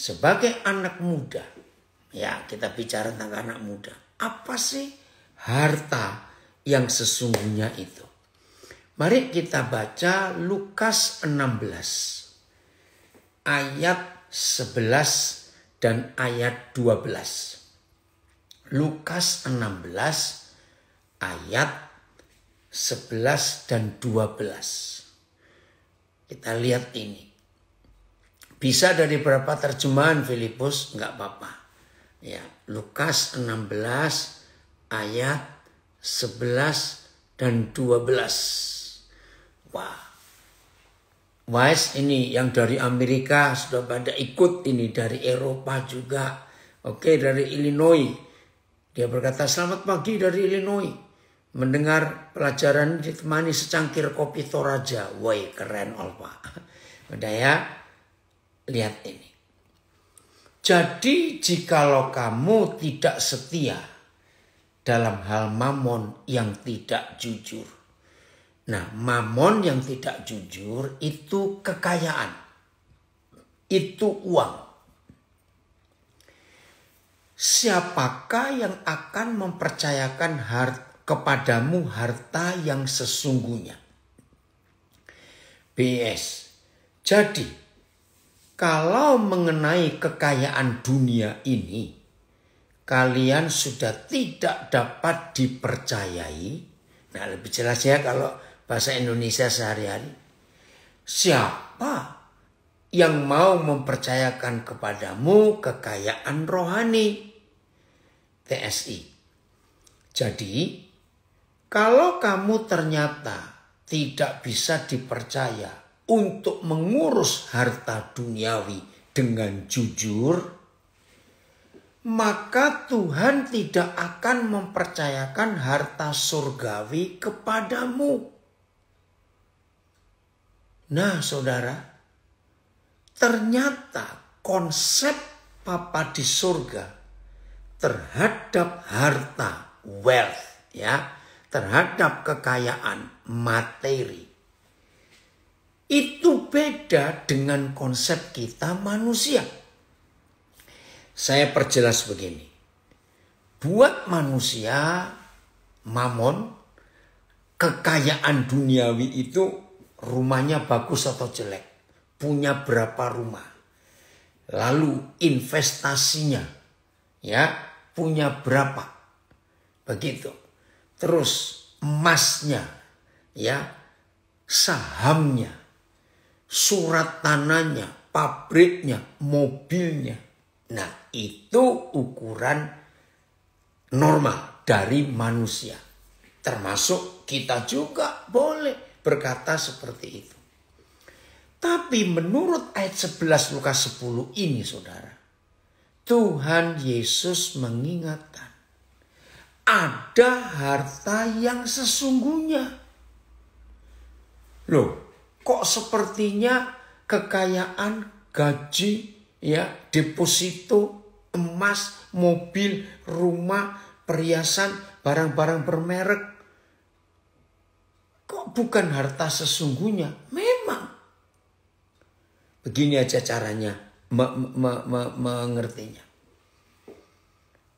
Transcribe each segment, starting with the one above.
sebagai anak muda, ya kita bicara tentang anak muda, apa sih harta yang sesungguhnya itu? Mari kita baca Lukas 16 ayat 11 dan ayat 12. Lukas 16 ayat 11 dan 12. Kita lihat ini. Bisa dari berapa terjemahan Filipus, nggak apa-apa. Ya, Lukas 16 ayat 11 dan 12. Wah. Wise ini yang dari Amerika sudah pada ikut ini dari Eropa juga. Oke, dari Illinois. Dia berkata, "Selamat pagi dari Illinois." mendengar pelajaran ditemani secangkir kopi Toraja. Woi, keren Olpa. Udah ya. Lihat ini. Jadi jikalau kamu tidak setia dalam hal mamon yang tidak jujur. Nah, mamon yang tidak jujur itu kekayaan. Itu uang. Siapakah yang akan mempercayakan hart kepadamu harta yang sesungguhnya? BS. Jadi, kalau mengenai kekayaan dunia ini, kalian sudah tidak dapat dipercayai. Nah, lebih jelas ya kalau bahasa Indonesia sehari-hari. Siapa yang mau mempercayakan kepadamu kekayaan rohani? TSI. Jadi, kalau kamu ternyata tidak bisa dipercaya untuk mengurus harta duniawi dengan jujur, maka Tuhan tidak akan mempercayakan harta surgawi kepadamu. Nah, saudara, ternyata konsep Papa di surga terhadap harta wealth, ya, terhadap kekayaan materi itu beda dengan konsep kita manusia. Saya perjelas begini. Buat manusia, mamon, kekayaan duniawi itu rumahnya bagus atau jelek. Punya berapa rumah. Lalu investasinya, ya punya berapa. Begitu. Terus emasnya, ya sahamnya, surat tanahnya, pabriknya, mobilnya. Nah, itu ukuran normal dari manusia. Termasuk kita juga boleh berkata seperti itu. Tapi menurut ayat 11 Lukas 10 ini saudara. Tuhan Yesus mengingatkan. Ada harta yang sesungguhnya. Loh, kok sepertinya kekayaan, gaji, ya, deposito, emas, mobil, rumah, perhiasan, barang-barang bermerek. Kok bukan harta sesungguhnya? Memang. Begini aja caranya me me me mengertinya.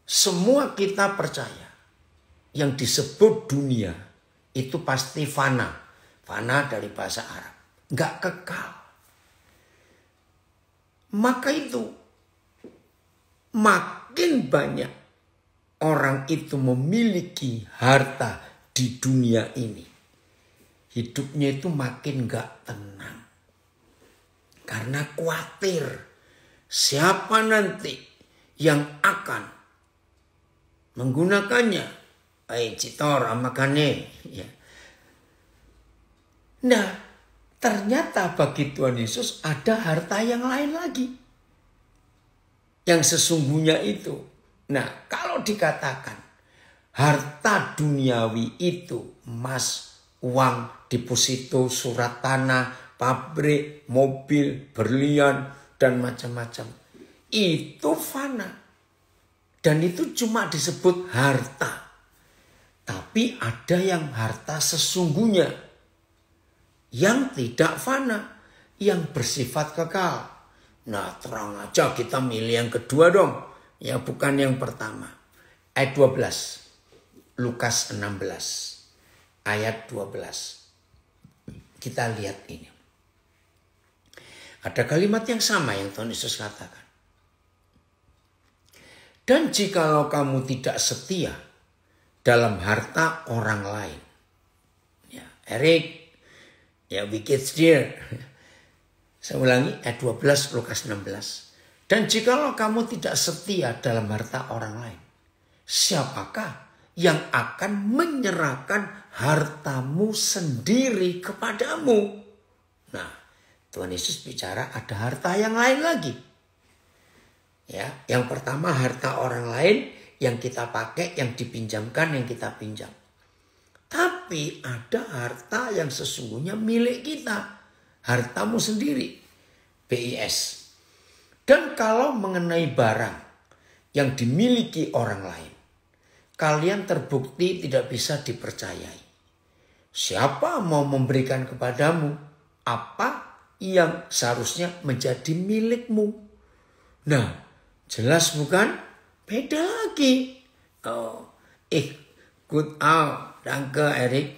Semua kita percaya yang disebut dunia itu pasti fana. Fana dari bahasa Arab nggak kekal. Maka itu makin banyak orang itu memiliki harta di dunia ini. Hidupnya itu makin gak tenang. Karena khawatir siapa nanti yang akan menggunakannya. Eh, citor, amakane. Ya. Nah, Ternyata bagi Tuhan Yesus ada harta yang lain lagi. Yang sesungguhnya itu. Nah kalau dikatakan harta duniawi itu emas, uang, deposito, surat tanah, pabrik, mobil, berlian, dan macam-macam. Itu fana. Dan itu cuma disebut harta. Tapi ada yang harta sesungguhnya yang tidak fana, yang bersifat kekal. Nah terang aja kita milih yang kedua dong, ya bukan yang pertama. Ayat 12, Lukas 16, ayat 12. Kita lihat ini. Ada kalimat yang sama yang Tuhan Yesus katakan. Dan jikalau kamu tidak setia dalam harta orang lain. Ya, Erik, Ya, wicked kids Saya ulangi, ayat 12, Lukas 16. Dan jikalau kamu tidak setia dalam harta orang lain, siapakah yang akan menyerahkan hartamu sendiri kepadamu? Nah, Tuhan Yesus bicara ada harta yang lain lagi. Ya, yang pertama harta orang lain yang kita pakai, yang dipinjamkan, yang kita pinjam. Tapi ada harta yang sesungguhnya milik kita. Hartamu sendiri. BIS. Dan kalau mengenai barang yang dimiliki orang lain. Kalian terbukti tidak bisa dipercayai. Siapa mau memberikan kepadamu apa yang seharusnya menjadi milikmu? Nah, jelas bukan? Beda lagi. Oh, ikut eh, out ke Erik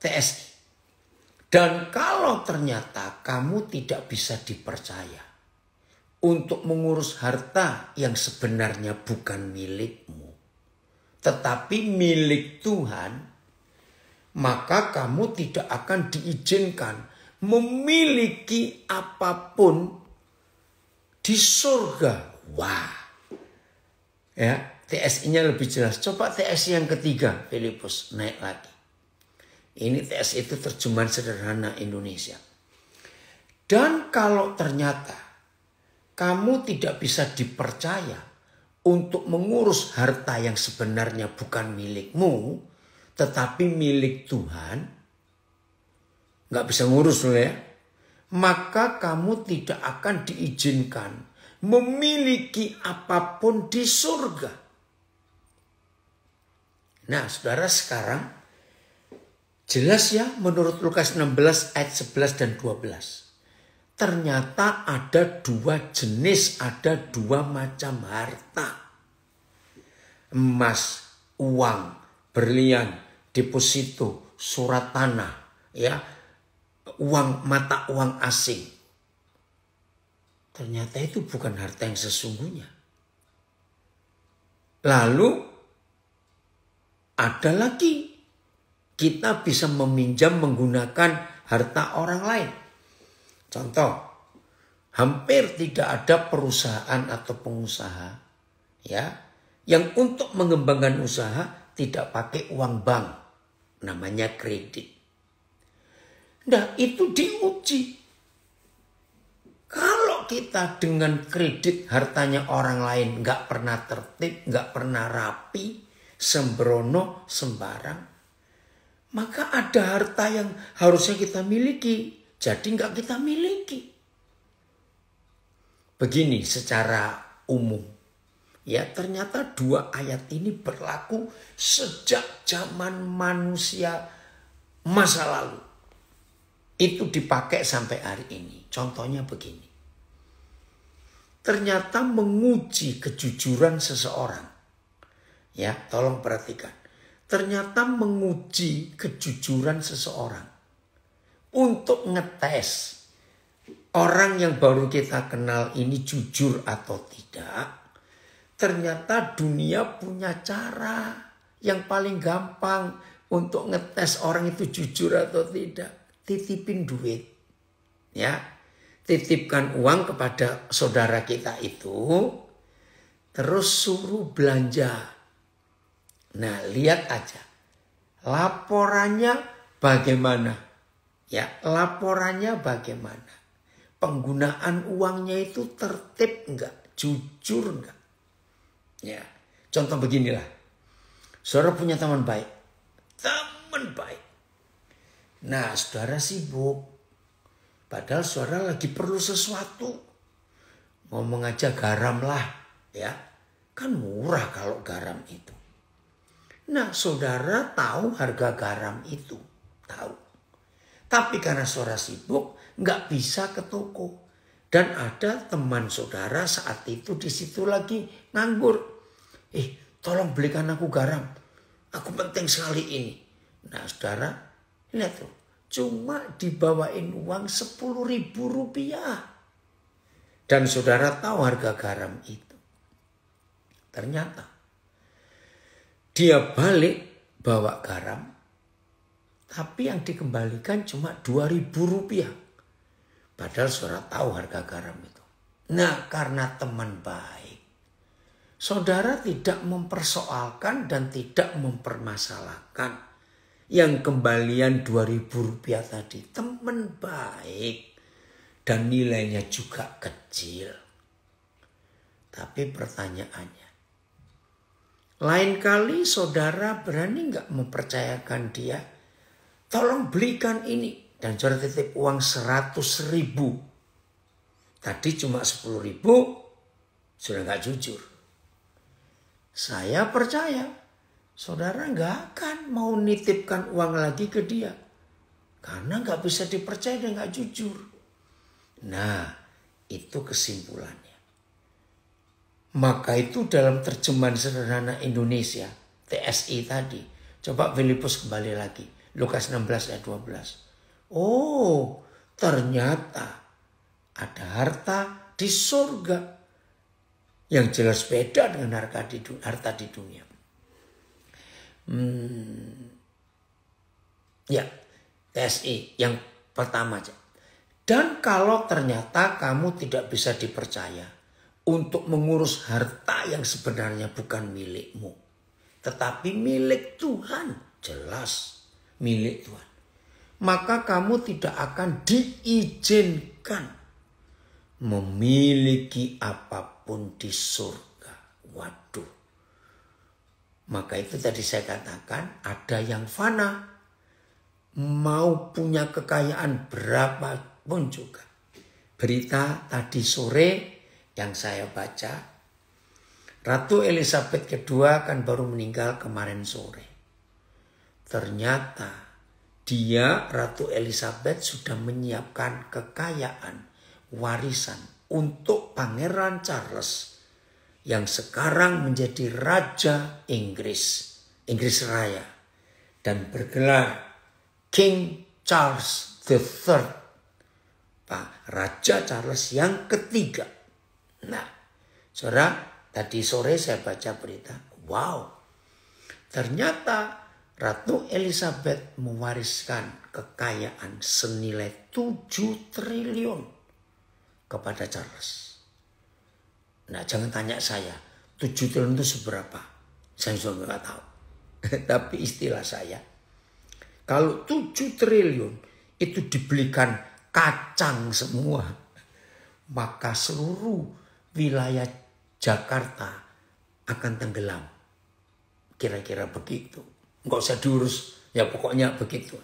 TSI. Dan kalau ternyata kamu tidak bisa dipercaya untuk mengurus harta yang sebenarnya bukan milikmu, tetapi milik Tuhan, maka kamu tidak akan diizinkan memiliki apapun di surga. Wah. Ya, TSI-nya lebih jelas. Coba TSI yang ketiga, Filipus naik lagi. Ini TSI itu terjemahan sederhana Indonesia. Dan kalau ternyata kamu tidak bisa dipercaya untuk mengurus harta yang sebenarnya bukan milikmu, tetapi milik Tuhan, nggak bisa ngurus loh ya, maka kamu tidak akan diizinkan memiliki apapun di surga. Nah, saudara sekarang jelas ya menurut Lukas 16 ayat 11 dan 12. Ternyata ada dua jenis, ada dua macam harta. Emas, uang, berlian, deposito, surat tanah, ya, uang mata uang asing. Ternyata itu bukan harta yang sesungguhnya. Lalu ada lagi kita bisa meminjam menggunakan harta orang lain. Contoh, hampir tidak ada perusahaan atau pengusaha ya yang untuk mengembangkan usaha tidak pakai uang bank namanya kredit. Nah, itu diuji. Kalau kita dengan kredit hartanya orang lain nggak pernah tertib, nggak pernah rapi, sembrono sembarang, maka ada harta yang harusnya kita miliki, jadi nggak kita miliki. Begini secara umum. Ya ternyata dua ayat ini berlaku sejak zaman manusia masa lalu. Itu dipakai sampai hari ini. Contohnya begini. Ternyata menguji kejujuran seseorang Ya, tolong perhatikan. Ternyata menguji kejujuran seseorang untuk ngetes orang yang baru kita kenal ini jujur atau tidak. Ternyata dunia punya cara yang paling gampang untuk ngetes orang itu jujur atau tidak. Titipin duit. Ya, titipkan uang kepada saudara kita itu, terus suruh belanja Nah, lihat aja. Laporannya bagaimana? Ya, laporannya bagaimana? Penggunaan uangnya itu tertib enggak? Jujur enggak? Ya. Contoh beginilah. Saudara punya teman baik. Teman baik. Nah, saudara sibuk. Padahal saudara lagi perlu sesuatu ngomong aja garam lah ya kan murah kalau garam itu Nah saudara tahu harga garam itu. Tahu. Tapi karena saudara sibuk nggak bisa ke toko. Dan ada teman saudara saat itu di situ lagi nganggur. Eh tolong belikan aku garam. Aku penting sekali ini. Nah saudara lihat tuh. Cuma dibawain uang sepuluh ribu rupiah dan saudara tahu harga garam itu. Ternyata dia balik bawa garam, tapi yang dikembalikan cuma 2000 rupiah. Padahal saudara tahu harga garam itu. Nah karena teman baik, saudara tidak mempersoalkan dan tidak mempermasalahkan yang kembalian 2000 rupiah tadi. Teman baik dan nilainya juga kecil. Tapi pertanyaannya, lain kali saudara berani nggak mempercayakan dia, tolong belikan ini. Dan saudara titip uang 100 ribu. Tadi cuma 10 ribu, sudah nggak jujur. Saya percaya saudara nggak akan mau nitipkan uang lagi ke dia. Karena nggak bisa dipercaya dan nggak jujur. Nah, itu kesimpulan. Maka itu dalam terjemahan sederhana Indonesia, TSI tadi. Coba Filipus kembali lagi, Lukas 16 ayat 12. Oh, ternyata ada harta di surga yang jelas beda dengan harta di, harta di dunia. Hmm, ya, TSI yang pertama aja. Dan kalau ternyata kamu tidak bisa dipercaya, untuk mengurus harta yang sebenarnya bukan milikmu. Tetapi milik Tuhan, jelas milik Tuhan. Maka kamu tidak akan diizinkan memiliki apapun di surga. Waduh. Maka itu tadi saya katakan ada yang fana. Mau punya kekayaan berapa pun juga. Berita tadi sore yang saya baca, Ratu Elizabeth II kan baru meninggal kemarin sore. Ternyata dia Ratu Elizabeth sudah menyiapkan kekayaan warisan untuk Pangeran Charles yang sekarang menjadi Raja Inggris, Inggris Raya dan bergelar King Charles III, Pak Raja Charles yang ketiga. Nah, saudara, tadi sore saya baca berita, wow, ternyata Ratu Elizabeth mewariskan kekayaan senilai 7 triliun kepada Charles. Nah, jangan tanya saya, 7 triliun itu seberapa? Saya juga nggak tahu. Tapi istilah saya, kalau 7 triliun itu dibelikan kacang semua, maka seluruh wilayah Jakarta akan tenggelam. Kira-kira begitu. Enggak usah diurus, ya pokoknya begitu.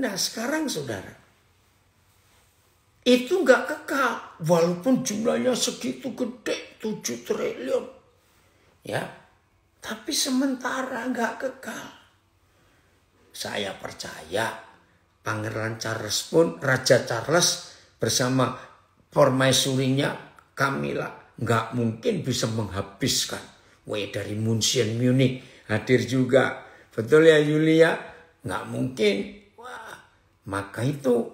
Nah sekarang saudara, itu nggak kekal walaupun jumlahnya segitu gede 7 triliun ya tapi sementara nggak kekal saya percaya pangeran Charles pun raja Charles bersama permaisurinya Kamila nggak mungkin bisa menghabiskan. Wei dari Munchen Munich hadir juga. Betul ya Yulia? Nggak mungkin. Wah, maka itu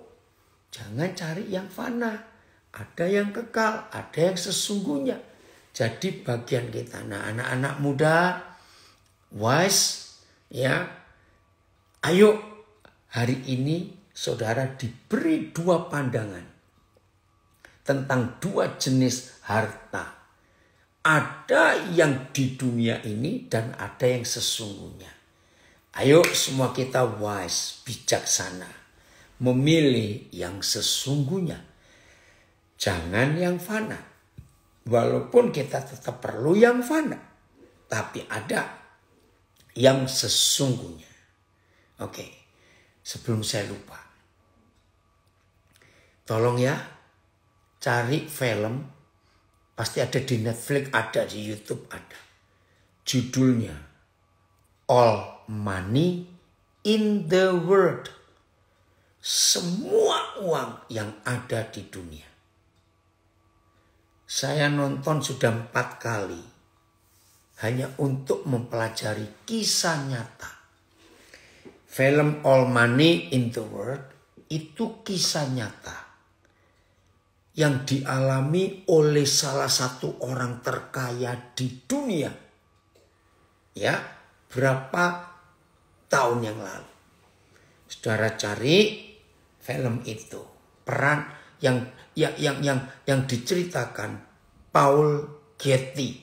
jangan cari yang fana. Ada yang kekal, ada yang sesungguhnya. Jadi bagian kita, nah anak-anak muda, wise, ya, ayo hari ini saudara diberi dua pandangan tentang dua jenis harta. Ada yang di dunia ini dan ada yang sesungguhnya. Ayo semua kita wise, bijaksana. Memilih yang sesungguhnya. Jangan yang fana. Walaupun kita tetap perlu yang fana. Tapi ada yang sesungguhnya. Oke, sebelum saya lupa. Tolong ya, cari film pasti ada di Netflix, ada di YouTube, ada. Judulnya All Money in the World. Semua uang yang ada di dunia. Saya nonton sudah empat kali. Hanya untuk mempelajari kisah nyata. Film All Money in the World itu kisah nyata yang dialami oleh salah satu orang terkaya di dunia. Ya, berapa tahun yang lalu. Saudara cari film itu, peran yang yang yang yang, yang diceritakan Paul Getty.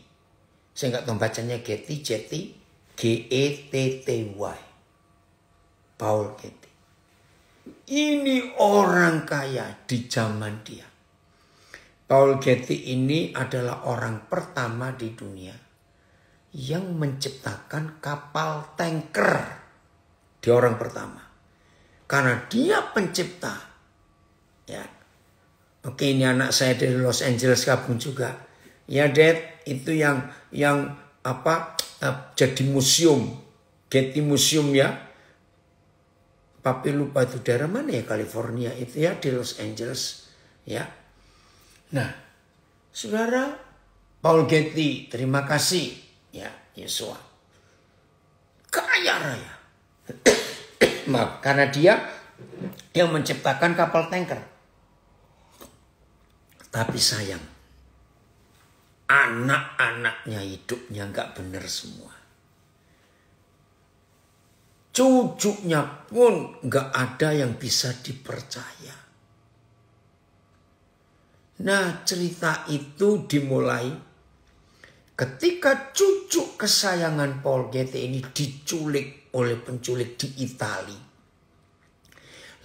Saya nggak tahu bacanya Getty, Getty, G E T T Y. Paul Getty. Ini orang kaya di zaman dia Paul Getty ini adalah orang pertama di dunia yang menciptakan kapal tanker. di orang pertama. Karena dia pencipta. Ya. Oke, ini anak saya dari Los Angeles gabung juga. Ya, Dad, itu yang yang apa eh, jadi museum. Getty Museum ya. Papi lupa itu daerah mana ya California itu ya di Los Angeles ya Nah, saudara Paul Getty, terima kasih ya Yesua. Kaya raya. Maaf, karena dia yang menciptakan kapal tanker. Tapi sayang, anak-anaknya hidupnya nggak benar semua. Cucunya pun nggak ada yang bisa dipercaya. Nah cerita itu dimulai ketika cucu kesayangan Paul Getty ini diculik oleh penculik di Italia.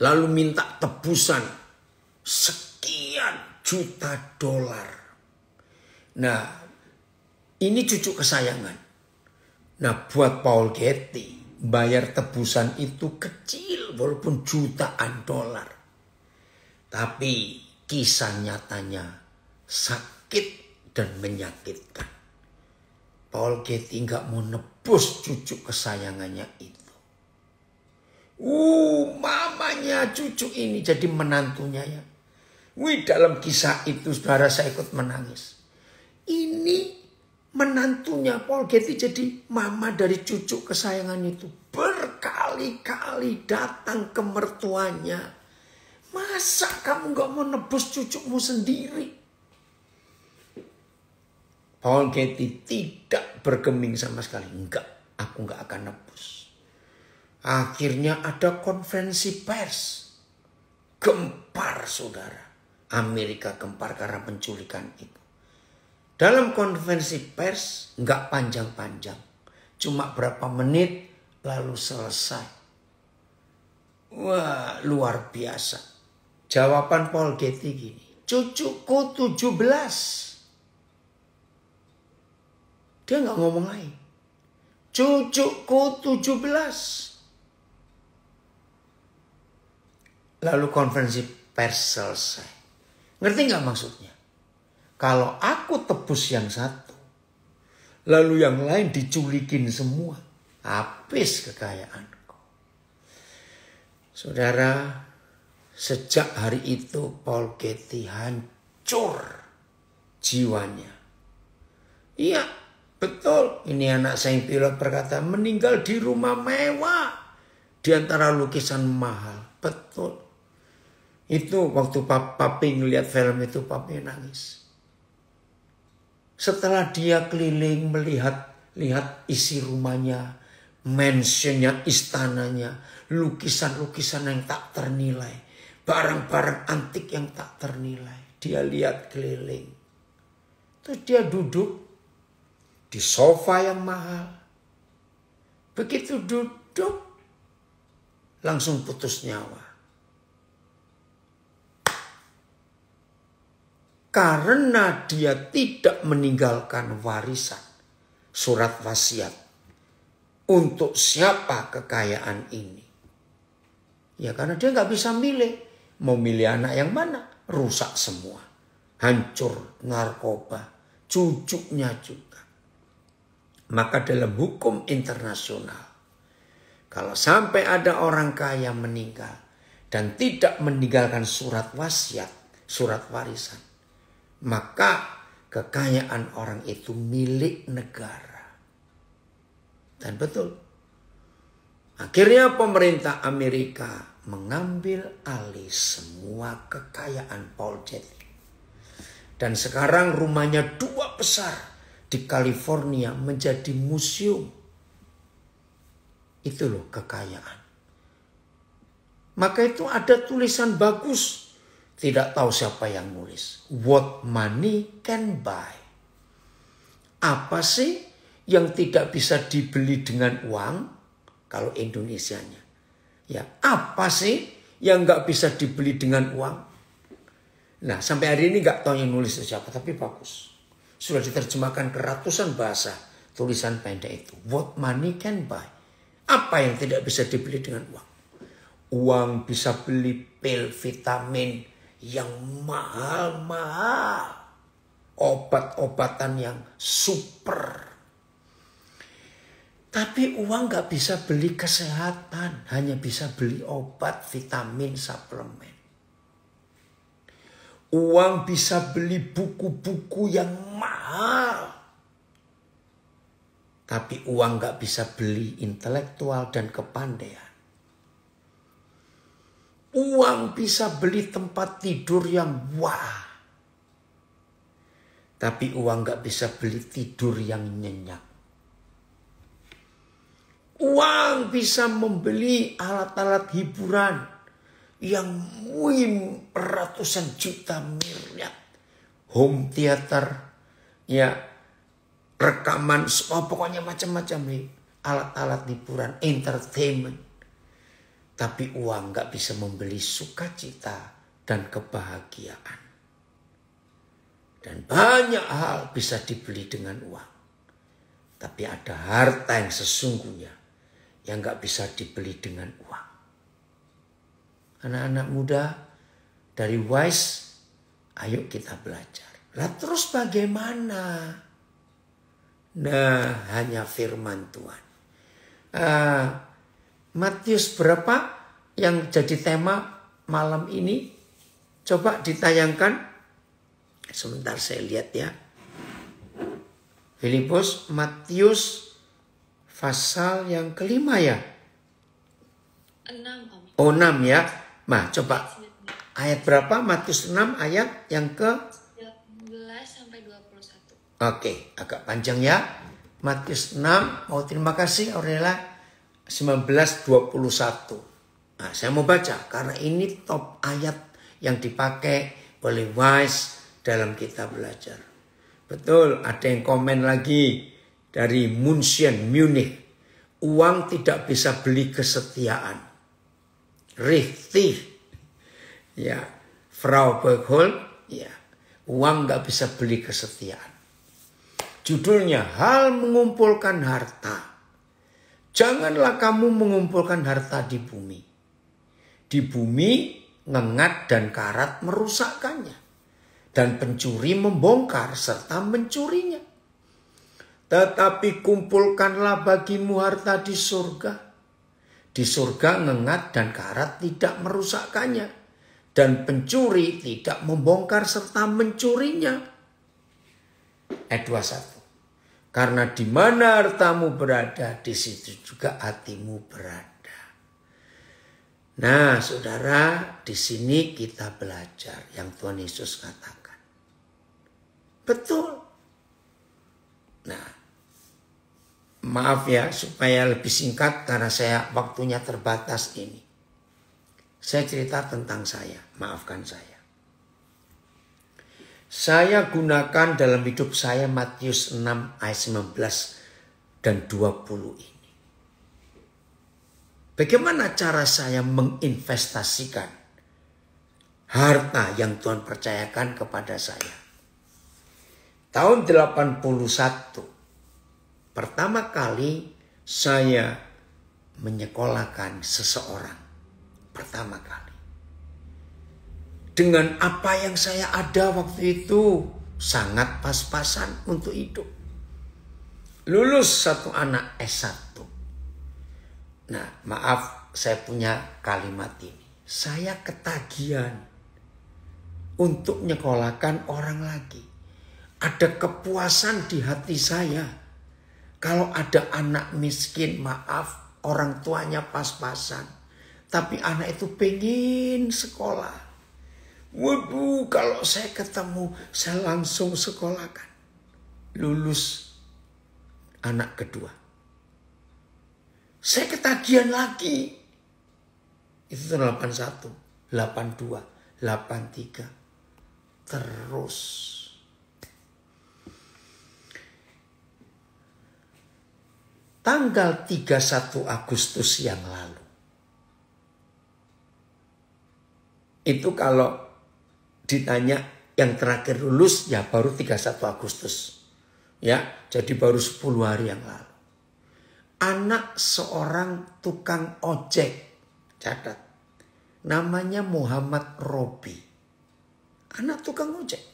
Lalu minta tebusan sekian juta dolar. Nah ini cucu kesayangan. Nah buat Paul Getty bayar tebusan itu kecil walaupun jutaan dolar. Tapi kisah nyatanya sakit dan menyakitkan. Paul Getty nggak mau nebus cucu kesayangannya itu. Uh, mamanya cucu ini jadi menantunya ya. Wih, dalam kisah itu saudara saya ikut menangis. Ini menantunya Paul Getty jadi mama dari cucu kesayangan itu berkali-kali datang ke mertuanya Masa kamu gak mau nebus cucumu sendiri? Paul Getty tidak bergeming sama sekali. Enggak, aku nggak akan nebus. Akhirnya ada konvensi pers. Gempar saudara. Amerika gempar karena penculikan itu. Dalam konvensi pers nggak panjang-panjang. Cuma berapa menit lalu selesai. Wah luar biasa. Jawaban Paul Getty gini, cucuku 17. Dia nggak ngomong lain. Cucuku 17. Lalu konferensi pers selesai. Ngerti nggak maksudnya? Kalau aku tebus yang satu, lalu yang lain diculikin semua, habis kekayaanku. Saudara, Sejak hari itu Paul Getty hancur jiwanya. Iya, betul. Ini anak saya pilot berkata meninggal di rumah mewah. Di antara lukisan mahal. Betul. Itu waktu papi ngeliat film itu papi nangis. Setelah dia keliling melihat lihat isi rumahnya, mansionnya, istananya, lukisan-lukisan yang tak ternilai barang-barang antik yang tak ternilai. Dia lihat keliling. Terus dia duduk di sofa yang mahal. Begitu duduk, langsung putus nyawa. Karena dia tidak meninggalkan warisan surat wasiat untuk siapa kekayaan ini. Ya karena dia nggak bisa milih Mau milih anak yang mana? Rusak semua. Hancur narkoba. Cucuknya juga. Maka dalam hukum internasional. Kalau sampai ada orang kaya meninggal. Dan tidak meninggalkan surat wasiat. Surat warisan. Maka kekayaan orang itu milik negara. Dan betul. Akhirnya pemerintah Amerika mengambil alih semua kekayaan Paul Jett. Dan sekarang rumahnya dua besar di California menjadi museum. Itu loh kekayaan. Maka itu ada tulisan bagus. Tidak tahu siapa yang nulis. What money can buy. Apa sih yang tidak bisa dibeli dengan uang? Kalau Indonesianya. Ya, apa sih yang nggak bisa dibeli dengan uang? Nah, sampai hari ini nggak tahu yang nulis siapa, tapi bagus. Sudah diterjemahkan ke ratusan bahasa tulisan pendek itu. What money can buy? Apa yang tidak bisa dibeli dengan uang? Uang bisa beli pil vitamin yang mahal-mahal. Obat-obatan yang super tapi uang gak bisa beli kesehatan, hanya bisa beli obat, vitamin, suplemen. Uang bisa beli buku-buku yang mahal. Tapi uang gak bisa beli intelektual dan kepandaian. Uang bisa beli tempat tidur yang wah. Tapi uang gak bisa beli tidur yang nyenyak. Uang bisa membeli alat-alat hiburan yang muim ratusan juta miliar. Home theater, ya rekaman, semua pokoknya macam-macam nih. Ya. Alat-alat hiburan, entertainment. Tapi uang nggak bisa membeli sukacita dan kebahagiaan. Dan banyak hal bisa dibeli dengan uang. Tapi ada harta yang sesungguhnya yang nggak bisa dibeli dengan uang. Anak-anak muda dari wise, ayo kita belajar. Lah terus bagaimana? Nah, hanya firman Tuhan. Uh, Matius berapa yang jadi tema malam ini? Coba ditayangkan. Sebentar saya lihat ya. Filipus, Matius pasal yang kelima ya? Enam. Oh, enam ya. Nah, coba ayat berapa? Matius 6 ayat yang ke 19 sampai 21. Oke, agak panjang ya. Matius 6, mau oh, terima kasih Aurela 1921. Nah, saya mau baca karena ini top ayat yang dipakai oleh wise dalam kita belajar. Betul, ada yang komen lagi dari Munchen, Munich. Uang tidak bisa beli kesetiaan. Richtig. Ya, Frau Berghold, ya. Uang nggak bisa beli kesetiaan. Judulnya hal mengumpulkan harta. Janganlah kamu mengumpulkan harta di bumi. Di bumi ngengat dan karat merusakkannya, dan pencuri membongkar serta mencurinya. Tetapi kumpulkanlah bagimu harta di surga. Di surga ngengat dan karat tidak merusakkannya. Dan pencuri tidak membongkar serta mencurinya. Ayat 21. Karena di mana hartamu berada, di situ juga hatimu berada. Nah, saudara, di sini kita belajar yang Tuhan Yesus katakan. Betul. Nah, maaf ya supaya lebih singkat karena saya waktunya terbatas ini. Saya cerita tentang saya, maafkan saya. Saya gunakan dalam hidup saya Matius 6 ayat 19 dan 20 ini. Bagaimana cara saya menginvestasikan harta yang Tuhan percayakan kepada saya? Tahun 81 pertama kali saya menyekolahkan seseorang. Pertama kali. Dengan apa yang saya ada waktu itu sangat pas-pasan untuk hidup. Lulus satu anak S1. Nah, maaf saya punya kalimat ini. Saya ketagihan untuk menyekolahkan orang lagi. Ada kepuasan di hati saya kalau ada anak miskin, maaf, orang tuanya pas-pasan. Tapi anak itu pengen sekolah. Waduh, kalau saya ketemu, saya langsung sekolahkan. Lulus anak kedua. Saya ketagihan lagi. Itu delapan 81, 82, 83. Terus. tanggal 31 Agustus yang lalu. Itu kalau ditanya yang terakhir lulus ya baru 31 Agustus. Ya, jadi baru 10 hari yang lalu. Anak seorang tukang ojek. Catat. Namanya Muhammad Robi. Anak tukang ojek.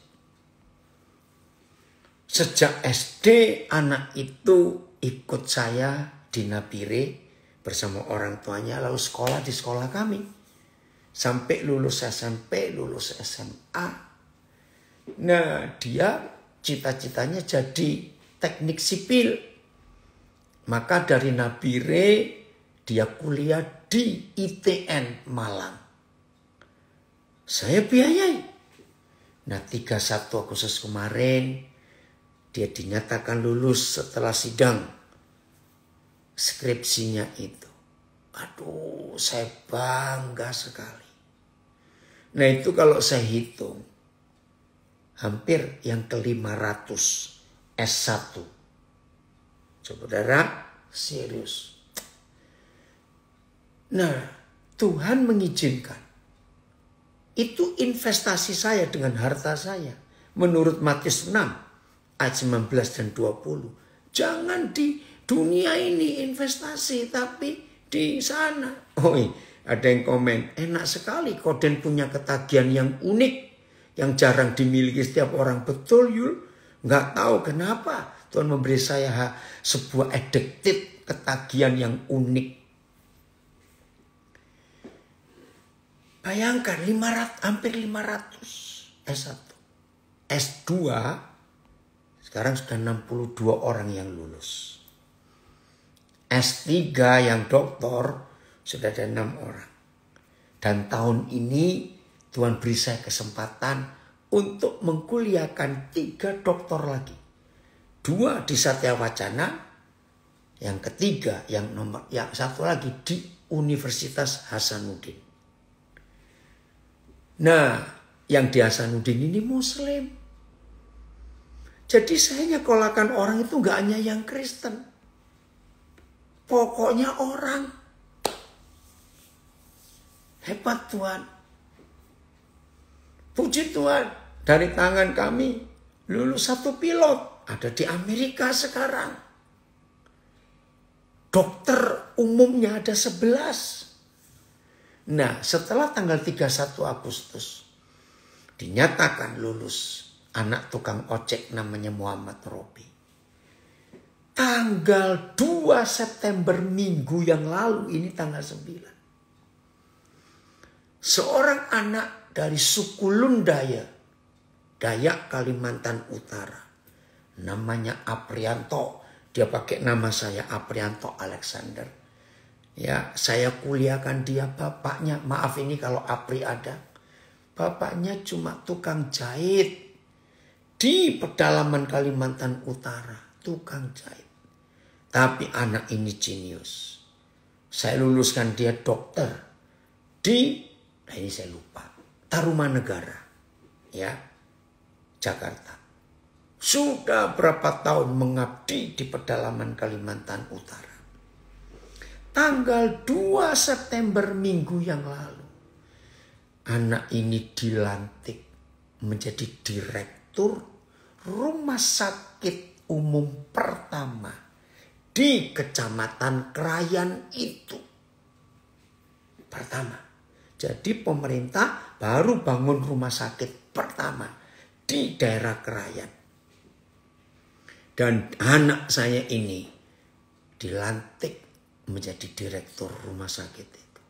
Sejak SD anak itu ikut saya di Nabire bersama orang tuanya lalu sekolah di sekolah kami. Sampai lulus SMP, lulus SMA. Nah dia cita-citanya jadi teknik sipil. Maka dari Nabire dia kuliah di ITN Malang. Saya biayai. Nah tiga 31 Agustus kemarin dia dinyatakan lulus setelah sidang skripsinya itu. Aduh, saya bangga sekali. Nah itu kalau saya hitung, hampir yang ke-500 S1. Saudara, serius. Nah, Tuhan mengizinkan. Itu investasi saya dengan harta saya. Menurut Matius 6, ayat 19 dan 20. Jangan di dunia ini investasi tapi di sana. Oi, oh, iya. ada yang komen, enak sekali Koden punya ketagihan yang unik yang jarang dimiliki setiap orang. Betul Yul, nggak tahu kenapa Tuhan memberi saya sebuah adiktif ketagihan yang unik. Bayangkan 500, hampir 500 S1. S2 sekarang sudah 62 orang yang lulus. S3 yang doktor sudah ada 6 orang. Dan tahun ini Tuhan beri saya kesempatan untuk mengkuliahkan tiga doktor lagi. Dua di Satya Wacana, yang ketiga, yang nomor yang satu lagi di Universitas Hasanuddin. Nah, yang di Hasanuddin ini Muslim. Jadi saya nyekolahkan orang itu nggak hanya yang Kristen. Pokoknya orang. Hebat Tuhan. Puji Tuhan. Dari tangan kami lulus satu pilot. Ada di Amerika sekarang. Dokter umumnya ada sebelas. Nah setelah tanggal 31 Agustus dinyatakan lulus anak tukang ojek namanya Muhammad Robi. Tanggal 2 September minggu yang lalu ini tanggal 9. Seorang anak dari suku Lundaya, Dayak Kalimantan Utara. Namanya Aprianto. Dia pakai nama saya Aprianto Alexander. Ya, saya kuliahkan dia bapaknya. Maaf ini kalau Apri ada. Bapaknya cuma tukang jahit di pedalaman Kalimantan Utara, tukang jahit. Tapi anak ini jenius. Saya luluskan dia dokter di, nah ini saya lupa, Tarumanegara, ya, Jakarta. Sudah berapa tahun mengabdi di pedalaman Kalimantan Utara. Tanggal 2 September minggu yang lalu, anak ini dilantik menjadi direktur rumah sakit umum pertama di Kecamatan Krayan itu. Pertama. Jadi pemerintah baru bangun rumah sakit pertama di daerah Krayan. Dan anak saya ini dilantik menjadi direktur rumah sakit itu.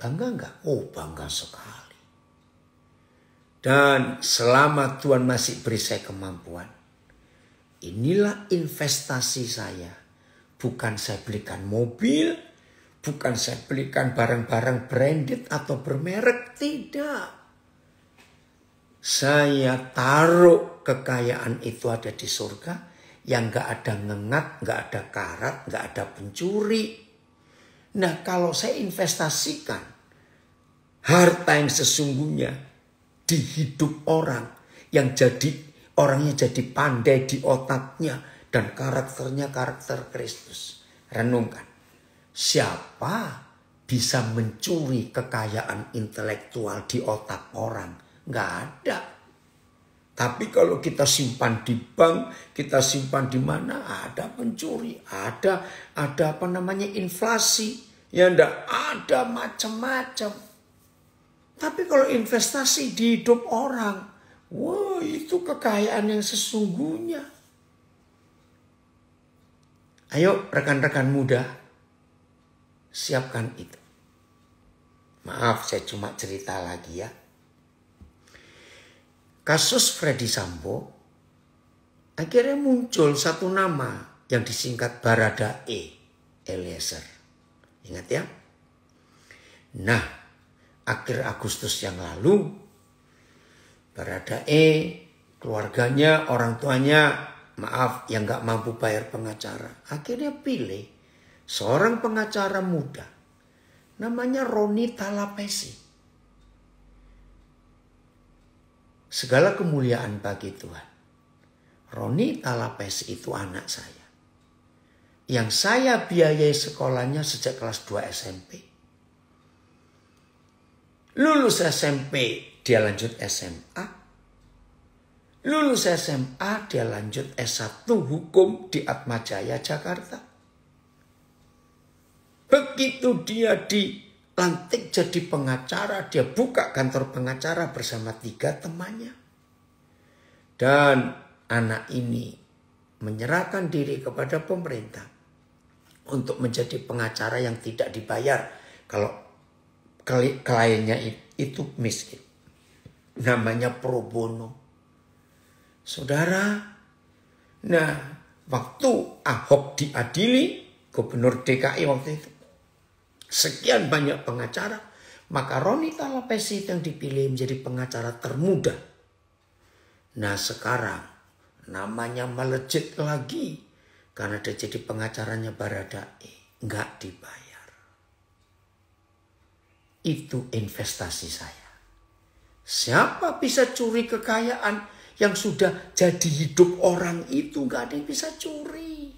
Bangga nggak? Oh bangga sekali. Dan selama Tuhan masih beri saya kemampuan. Inilah investasi saya. Bukan saya belikan mobil, bukan saya belikan barang-barang branded atau bermerek, tidak. Saya taruh kekayaan itu ada di surga yang gak ada ngengat, gak ada karat, gak ada pencuri. Nah kalau saya investasikan harta yang sesungguhnya di hidup orang yang jadi orangnya jadi pandai di otaknya dan karakternya karakter Kristus. Renungkan. Siapa bisa mencuri kekayaan intelektual di otak orang? Nggak ada. Tapi kalau kita simpan di bank, kita simpan di mana ada pencuri, ada ada apa namanya inflasi, ya ndak ada macam-macam. Tapi kalau investasi di hidup orang, wow itu kekayaan yang sesungguhnya. Ayo rekan-rekan muda, siapkan itu. Maaf saya cuma cerita lagi ya. Kasus Freddy Sambo akhirnya muncul satu nama yang disingkat Barada E. Eliezer. Ingat ya. Nah, akhir Agustus yang lalu, E keluarganya, orang tuanya, maaf yang nggak mampu bayar pengacara. Akhirnya pilih seorang pengacara muda. Namanya Roni Talapesi. Segala kemuliaan bagi Tuhan. Roni Talapesi itu anak saya. Yang saya biayai sekolahnya sejak kelas 2 SMP. Lulus SMP, dia lanjut SMA. Lulus SMA, dia lanjut S1 Hukum di Atmajaya, Jakarta. Begitu dia dilantik jadi pengacara, dia buka kantor pengacara bersama tiga temannya. Dan anak ini menyerahkan diri kepada pemerintah untuk menjadi pengacara yang tidak dibayar. Kalau kliennya itu miskin. Namanya pro bono. Saudara, nah waktu Ahok diadili, Gubernur DKI waktu itu, sekian banyak pengacara, maka Roni Talapesi yang dipilih menjadi pengacara termuda. Nah sekarang namanya melejit lagi karena dia jadi pengacaranya Baradae, Enggak dibayar itu investasi saya. Siapa bisa curi kekayaan yang sudah jadi hidup orang itu? Gak ada yang bisa curi.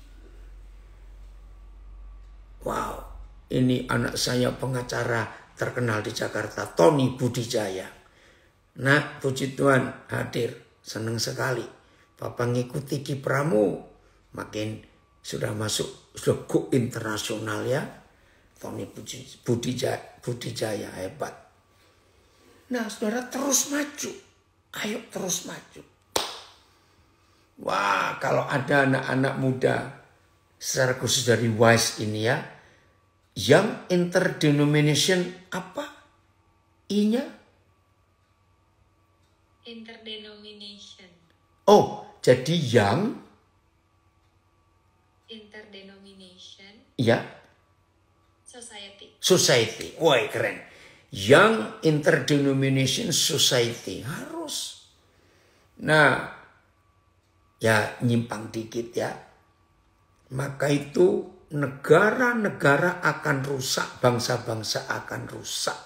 Wow, ini anak saya pengacara terkenal di Jakarta, Tony Budi Jaya. Nah, puji Tuhan hadir, senang sekali. Bapak ngikuti kipramu, makin sudah masuk, sudah internasional ya. Tony Budi Jaya, Budi Jaya hebat. Nah, saudara terus maju. Ayo terus maju. Wah, kalau ada anak-anak muda secara khusus dari WISE ini ya, yang interdenomination apa? Inya? nya Interdenomination. Oh, jadi yang interdenomination. Ya, Society. Wah keren. Young Interdenomination Society. Harus. Nah, ya nyimpang dikit ya. Maka itu negara-negara akan rusak, bangsa-bangsa akan rusak.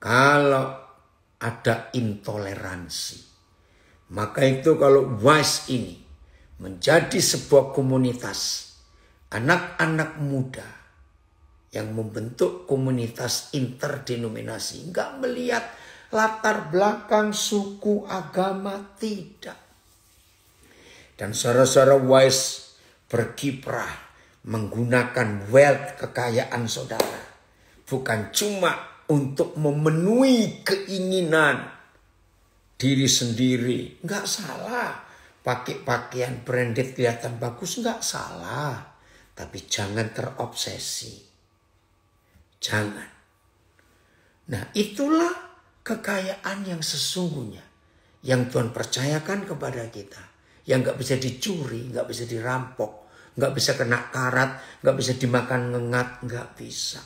Kalau ada intoleransi. Maka itu kalau WISE ini menjadi sebuah komunitas anak-anak muda yang membentuk komunitas interdenominasi. Enggak melihat latar belakang suku agama, tidak. Dan saudara-saudara wise berkiprah menggunakan wealth kekayaan saudara. Bukan cuma untuk memenuhi keinginan diri sendiri. Enggak salah. Pakai pakaian branded kelihatan bagus enggak salah. Tapi jangan terobsesi Jangan. Nah, itulah kekayaan yang sesungguhnya yang Tuhan percayakan kepada kita, yang gak bisa dicuri, gak bisa dirampok, Gak bisa kena karat, gak bisa dimakan ngengat, gak bisa.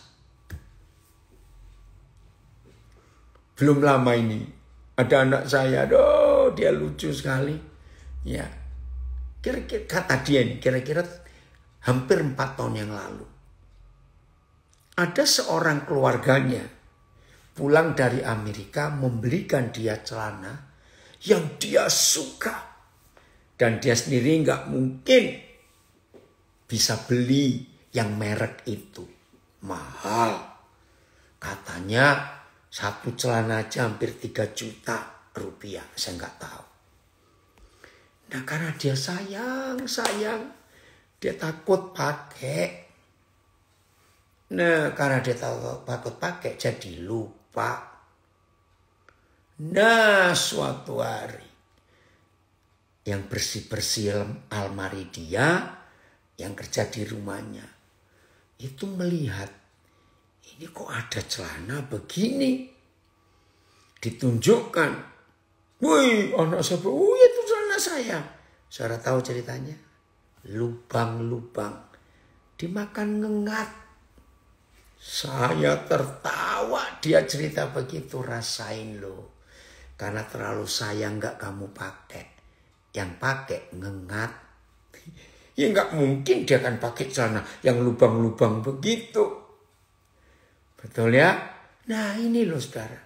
Belum lama ini ada anak saya, aduh dia lucu sekali. Ya, kira-kira kata dia ini, kira-kira hampir empat tahun yang lalu ada seorang keluarganya pulang dari Amerika membelikan dia celana yang dia suka. Dan dia sendiri nggak mungkin bisa beli yang merek itu. Mahal. Katanya satu celana aja hampir 3 juta rupiah. Saya nggak tahu. Nah karena dia sayang, sayang. Dia takut pakai Nah, karena dia tahu takut pakai jadi lupa. Nah, suatu hari yang bersih-bersih almari dia yang kerja di rumahnya itu melihat ini kok ada celana begini ditunjukkan woi anak saya oh iya, itu celana saya saudara tahu ceritanya lubang-lubang dimakan ngengat saya tertawa dia cerita begitu rasain lo. Karena terlalu sayang gak kamu pakai. Yang pakai ngengat. Ya nggak mungkin dia akan pakai celana yang lubang-lubang begitu. Betul ya? Nah ini loh saudara.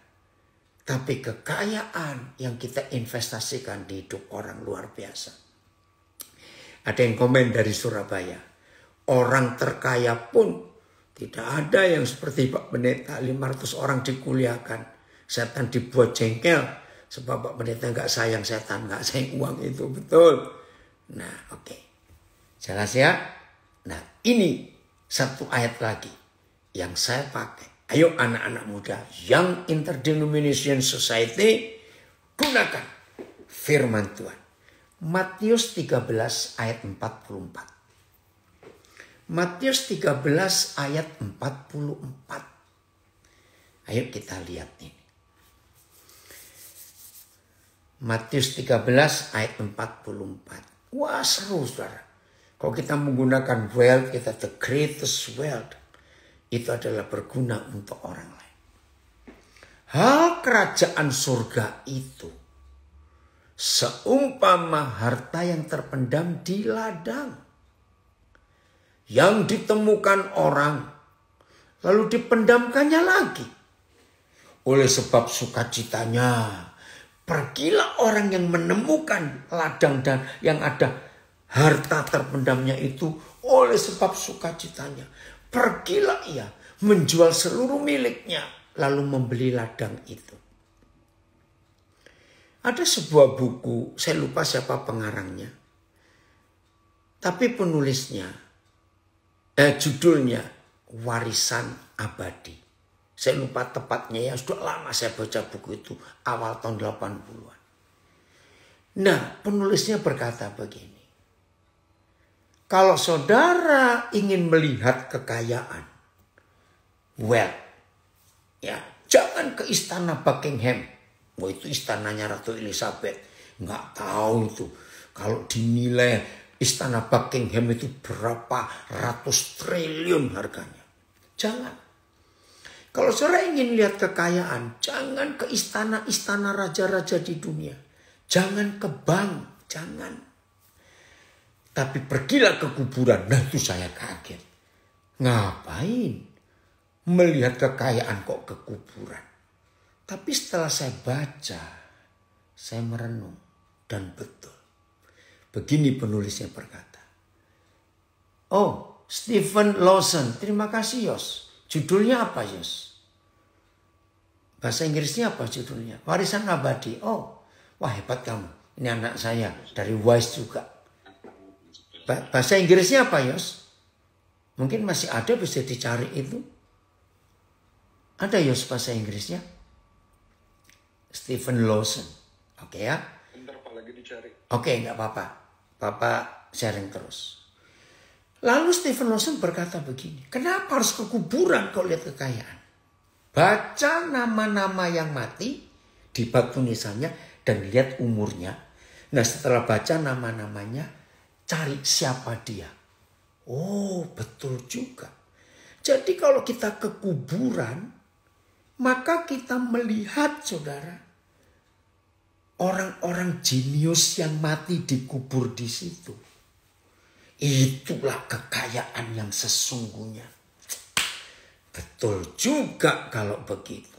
Tapi kekayaan yang kita investasikan di hidup orang luar biasa. Ada yang komen dari Surabaya. Orang terkaya pun tidak ada yang seperti Pak Pendeta 500 orang dikuliahkan. Setan dibuat jengkel. Sebab Pak Pendeta nggak sayang setan, nggak sayang uang itu. Betul. Nah oke. Okay. Jelas ya? Nah ini satu ayat lagi yang saya pakai. Ayo anak-anak muda yang interdenomination society gunakan firman Tuhan. Matius 13 ayat 44. Matius 13 ayat 44. Ayo kita lihat ini. Matius 13 ayat 44. Wah seru saudara. Kalau kita menggunakan wealth, kita the greatest wealth. Itu adalah berguna untuk orang lain. Hal kerajaan surga itu seumpama harta yang terpendam di ladang yang ditemukan orang, lalu dipendamkannya lagi. Oleh sebab sukacitanya, pergilah orang yang menemukan ladang dan yang ada harta terpendamnya itu oleh sebab sukacitanya. Pergilah ia menjual seluruh miliknya lalu membeli ladang itu. Ada sebuah buku, saya lupa siapa pengarangnya. Tapi penulisnya eh, judulnya Warisan Abadi. Saya lupa tepatnya ya, sudah lama saya baca buku itu awal tahun 80-an. Nah, penulisnya berkata begini. Kalau saudara ingin melihat kekayaan, well, ya, jangan ke istana Buckingham. Wah, itu istananya Ratu Elizabeth. Nggak tahu itu. Kalau dinilai Istana Buckingham itu berapa ratus triliun harganya. Jangan. Kalau saudara ingin lihat kekayaan, jangan ke istana-istana raja-raja di dunia. Jangan ke bank, jangan. Tapi pergilah ke kuburan, nah itu saya kaget. Ngapain? Melihat kekayaan kok ke kuburan. Tapi setelah saya baca, saya merenung dan betul. Begini penulisnya berkata. Oh, Stephen Lawson. Terima kasih, Yos. Judulnya apa, Yos? Bahasa Inggrisnya apa judulnya? Warisan abadi. Oh, wah hebat kamu. Ini anak saya dari Wise juga. Bahasa Inggrisnya apa, Yos? Mungkin masih ada bisa dicari itu. Ada Yos bahasa Inggrisnya? Stephen Lawson. Oke okay, ya? Oke, okay, nggak apa-apa. Bapak sharing terus. Lalu Stephen Lawson berkata begini, kenapa harus ke kuburan kau lihat kekayaan? Baca nama-nama yang mati di bab tulisannya dan lihat umurnya. Nah setelah baca nama-namanya, cari siapa dia. Oh betul juga. Jadi kalau kita ke kuburan, maka kita melihat saudara orang-orang jenius yang mati dikubur di situ. Itulah kekayaan yang sesungguhnya. Betul juga kalau begitu.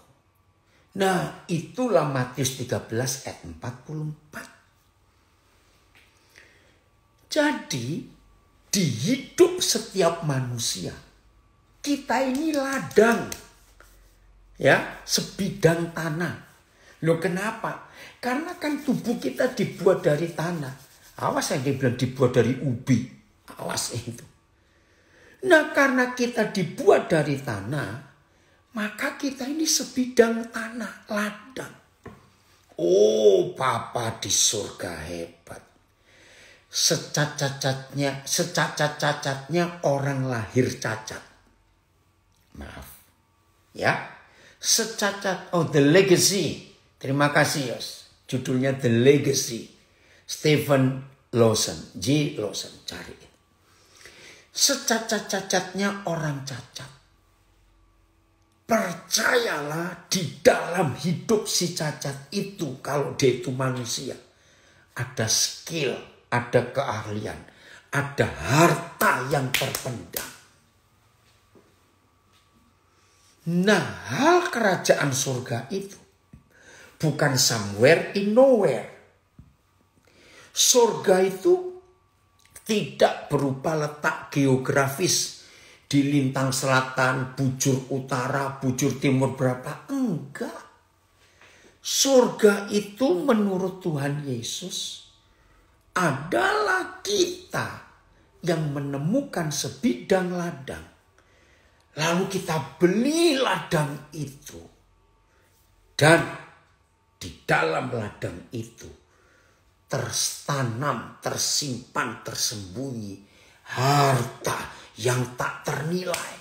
Nah, itulah Matius 13 ayat 44. Jadi, di hidup setiap manusia, kita ini ladang. Ya, sebidang tanah. Loh kenapa? Karena kan tubuh kita dibuat dari tanah. Awas yang dibilang dibuat dari ubi. Awas itu. Nah karena kita dibuat dari tanah, maka kita ini sebidang tanah, ladang. Oh Papa di surga hebat. Secacat-cacatnya, secacat-cacatnya orang lahir cacat. Maaf. Ya. Secacat, oh the legacy. Terima kasih Yos. Judulnya The Legacy. Stephen Lawson. J. Lawson. Cari. Secacat-cacatnya orang cacat. Percayalah di dalam hidup si cacat itu kalau dia itu manusia. Ada skill, ada keahlian, ada harta yang terpendam. Nah, hal kerajaan surga itu bukan somewhere in nowhere. Surga itu tidak berupa letak geografis di lintang selatan, bujur utara, bujur timur berapa. Enggak. Surga itu menurut Tuhan Yesus adalah kita yang menemukan sebidang ladang. Lalu kita beli ladang itu. Dan di dalam ladang itu terstanam tersimpan, tersembunyi harta yang tak ternilai.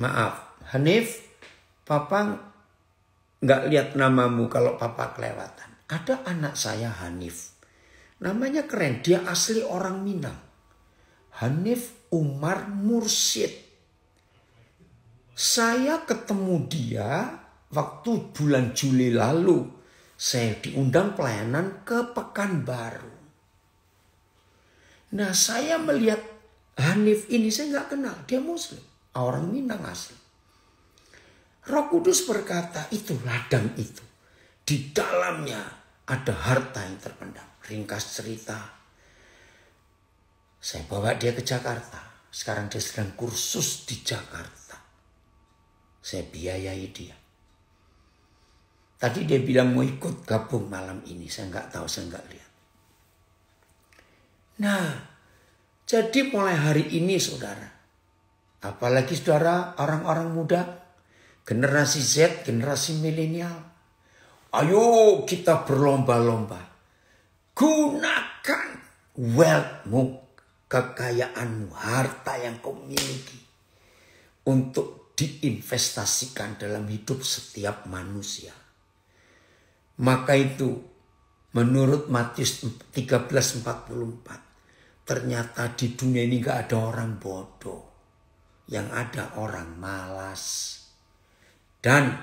Maaf, Hanif, Papa nggak lihat namamu kalau Papa kelewatan. Ada anak saya Hanif. Namanya keren, dia asli orang Minang. Hanif Umar Mursid. Saya ketemu dia waktu bulan Juli lalu saya diundang pelayanan ke Pekanbaru. Nah saya melihat Hanif ini saya nggak kenal, dia muslim, orang Minang asli. Roh Kudus berkata itu ladang itu. Di dalamnya ada harta yang terpendam. Ringkas cerita. Saya bawa dia ke Jakarta. Sekarang dia sedang kursus di Jakarta. Saya biayai dia. Tadi dia bilang mau ikut gabung malam ini. Saya nggak tahu, saya nggak lihat. Nah, jadi mulai hari ini saudara. Apalagi saudara orang-orang muda. Generasi Z, generasi milenial. Ayo kita berlomba-lomba. Gunakan wealthmu, kekayaanmu, harta yang kau miliki. Untuk diinvestasikan dalam hidup setiap manusia maka itu menurut Matius 1344 ternyata di dunia ini gak ada orang bodoh. Yang ada orang malas. Dan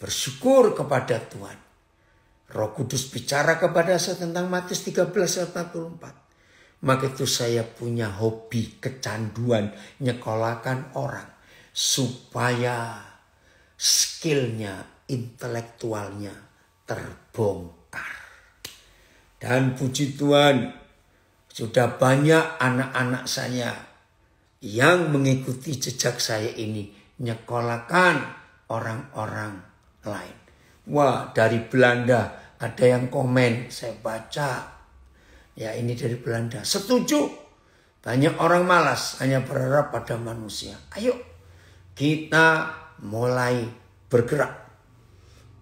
bersyukur kepada Tuhan. Roh Kudus bicara kepada saya tentang Matius 13.44. Maka itu saya punya hobi kecanduan nyekolakan orang. Supaya skillnya, intelektualnya terbongkar. Dan puji Tuhan, sudah banyak anak-anak saya yang mengikuti jejak saya ini, nyekolakan orang-orang lain. Wah, dari Belanda ada yang komen, saya baca. Ya, ini dari Belanda. Setuju. Banyak orang malas hanya berharap pada manusia. Ayo kita mulai bergerak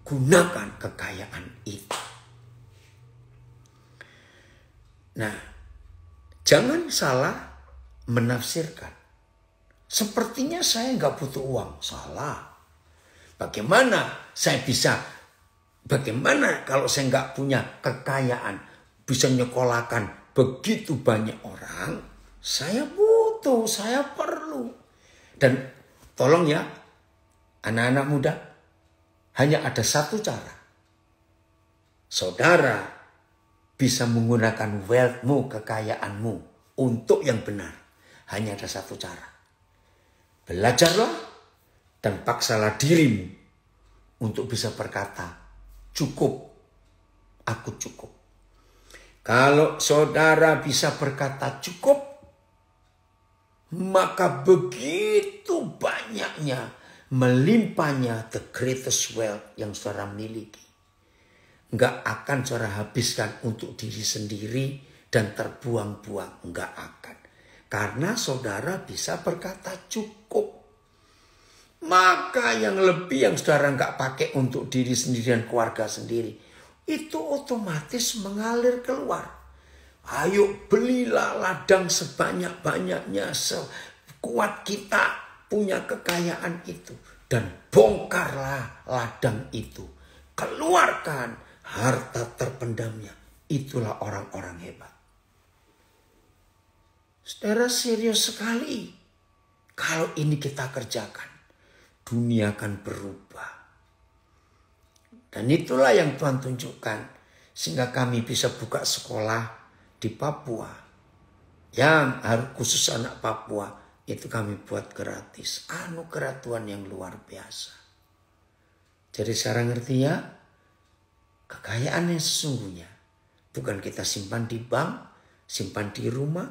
gunakan kekayaan itu. Nah, jangan salah menafsirkan. Sepertinya saya nggak butuh uang. Salah. Bagaimana saya bisa, bagaimana kalau saya nggak punya kekayaan, bisa nyekolahkan begitu banyak orang, saya butuh, saya perlu. Dan tolong ya, anak-anak muda, hanya ada satu cara. Saudara bisa menggunakan wealthmu, kekayaanmu untuk yang benar. Hanya ada satu cara. Belajarlah dan paksalah dirimu untuk bisa berkata, cukup, aku cukup. Kalau saudara bisa berkata cukup, maka begitu banyaknya melimpahnya the greatest wealth yang saudara miliki. Enggak akan saudara habiskan untuk diri sendiri dan terbuang-buang. Enggak akan. Karena saudara bisa berkata cukup. Maka yang lebih yang saudara enggak pakai untuk diri sendiri dan keluarga sendiri. Itu otomatis mengalir keluar. Ayo belilah ladang sebanyak-banyaknya sekuat kita punya kekayaan itu dan bongkarlah ladang itu. Keluarkan harta terpendamnya. Itulah orang-orang hebat. Saudara serius sekali. Kalau ini kita kerjakan, dunia akan berubah. Dan itulah yang Tuhan tunjukkan sehingga kami bisa buka sekolah di Papua. Yang harus khusus anak Papua itu kami buat gratis. anu keratuan yang luar biasa. Jadi secara ngerti ya, kekayaan yang sesungguhnya bukan kita simpan di bank, simpan di rumah,